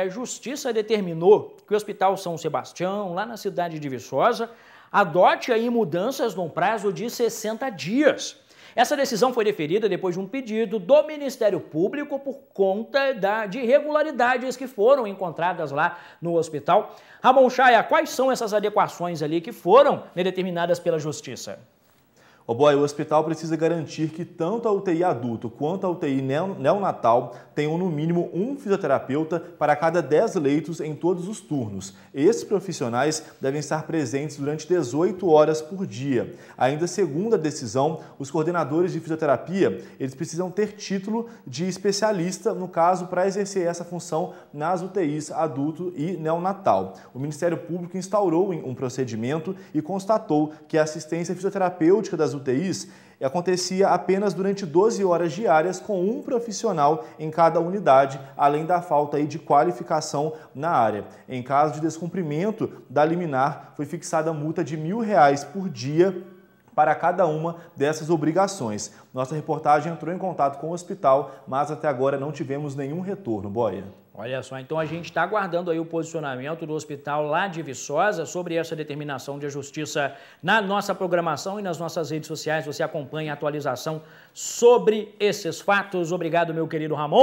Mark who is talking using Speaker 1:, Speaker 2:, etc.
Speaker 1: A justiça determinou que o Hospital São Sebastião, lá na cidade de Viçosa, adote aí mudanças num prazo de 60 dias. Essa decisão foi deferida depois de um pedido do Ministério Público por conta da, de irregularidades que foram encontradas lá no hospital. Ramon Chaya, quais são essas adequações ali que foram determinadas pela Justiça?
Speaker 2: Oboé, o hospital precisa garantir que tanto a UTI adulto quanto a UTI neonatal tenham no mínimo um fisioterapeuta para cada 10 leitos em todos os turnos. Esses profissionais devem estar presentes durante 18 horas por dia. Ainda segundo a decisão, os coordenadores de fisioterapia, eles precisam ter título de especialista, no caso, para exercer essa função nas UTIs adulto e neonatal. O Ministério Público instaurou um procedimento e constatou que a assistência fisioterapêutica das das UTIs acontecia apenas durante 12 horas diárias com um profissional em cada unidade, além da falta de qualificação na área. Em caso de descumprimento da liminar, foi fixada multa de R$ reais por dia para cada uma dessas obrigações. Nossa reportagem entrou em contato com o hospital, mas até agora não tivemos nenhum retorno, Boia.
Speaker 1: Olha só, então a gente está aguardando aí o posicionamento do hospital lá de Viçosa sobre essa determinação de justiça na nossa programação e nas nossas redes sociais. Você acompanha a atualização sobre esses fatos. Obrigado, meu querido Ramon.